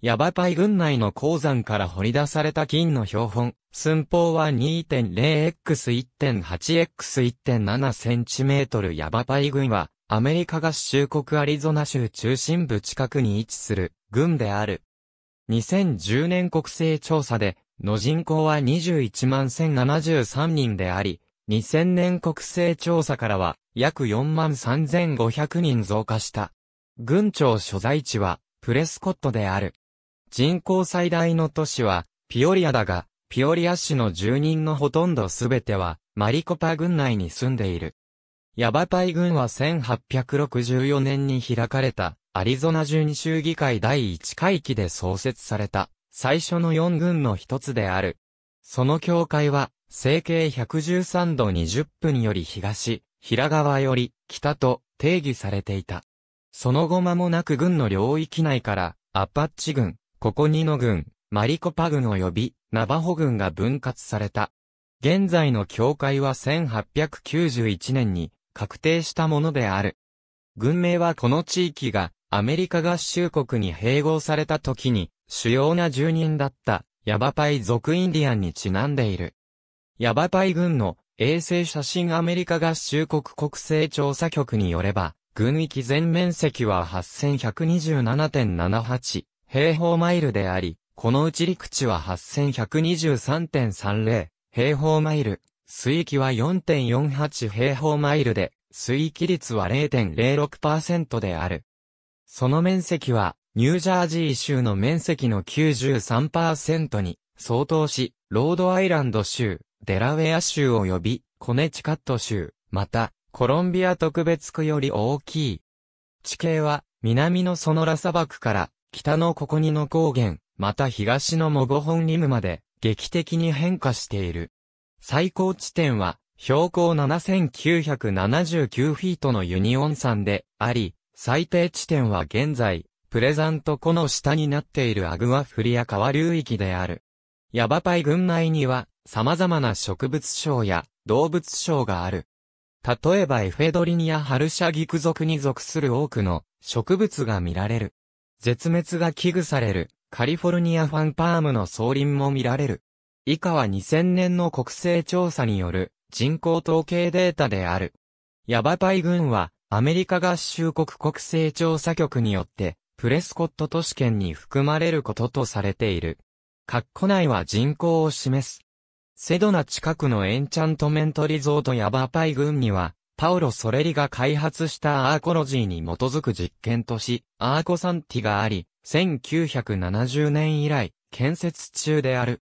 ヤバパイ軍内の鉱山から掘り出された金の標本、寸法は 2.0x1.8x1.7 センチメートルヤバパイ軍は、アメリカ合衆国アリゾナ州中心部近くに位置する、軍である。2010年国勢調査で、の人口は21万1073人であり、2000年国勢調査からは、約4万3500人増加した。軍庁所在地は、プレスコットである。人口最大の都市は、ピオリアだが、ピオリア市の住人のほとんどすべては、マリコパ郡内に住んでいる。ヤバパイ郡は1864年に開かれた、アリゾナ準州議会第1会期で創設された、最初の4郡の一つである。その境界は、西経113度20分より東、平川より北と定義されていた。その後間もなく軍の領域内からアパッチ軍、ここにの軍、マリコパ軍及びナバホ軍が分割された。現在の境会は1891年に確定したものである。軍名はこの地域がアメリカ合衆国に併合された時に主要な住人だったヤバパイ族インディアンにちなんでいる。ヤバパイ軍の衛星写真アメリカ合衆国国勢調査局によれば、軍域全面積は8127.78平方マイルであり、このうち陸地は8123.30平方マイル、水域は4.48平方マイルで、水域率は0.06%である。その面積は、ニュージャージー州の面積の93%に相当し、ロードアイランド州、デラウェア州及びコネチカット州、また、コロンビア特別区より大きい。地形は、南のソノラ砂漠から北のここにの高原、また東のモゴホンリムまで劇的に変化している。最高地点は標高7979フィートのユニオン山であり、最低地点は現在、プレザント湖の下になっているアグアフリア川流域である。ヤバパイ群内には様々な植物省や動物省がある。例えばエフェドリニアハルシャギク属に属する多くの植物が見られる。絶滅が危惧されるカリフォルニアファンパームの総林も見られる。以下は2000年の国勢調査による人口統計データである。ヤバパイ群はアメリカ合衆国国勢調査局によってプレスコット都市圏に含まれることとされている。括弧内は人口を示す。セドナ近くのエンチャントメントリゾートヤバパイ群にはパオロ・ソレリが開発したアーコロジーに基づく実験都市、アーコサンティがあり、1970年以来、建設中である。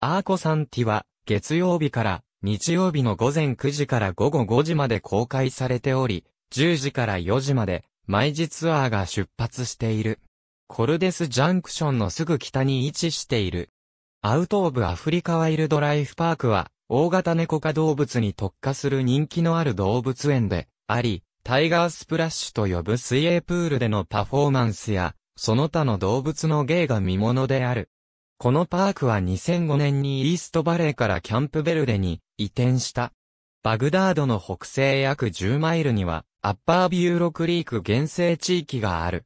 アーコサンティは、月曜日から日曜日の午前9時から午後5時まで公開されており、10時から4時まで、毎日ツアーが出発している。コルデスジャンクションのすぐ北に位置している。アウトオブアフリカワイルドライフパークは、大型猫科動物に特化する人気のある動物園であり、タイガースプラッシュと呼ぶ水泳プールでのパフォーマンスや、その他の動物の芸が見物である。このパークは2005年にイーストバレーからキャンプベルデに移転した。バグダードの北西約10マイルには、アッパービューロクリーク原生地域がある。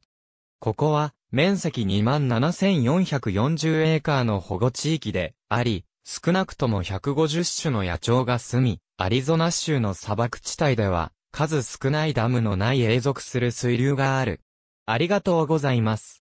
ここは、面積2万7440エーカーの保護地域であり、少なくとも150種の野鳥が住み、アリゾナ州の砂漠地帯では、数少ないダムのない永続する水流がある。ありがとうございます。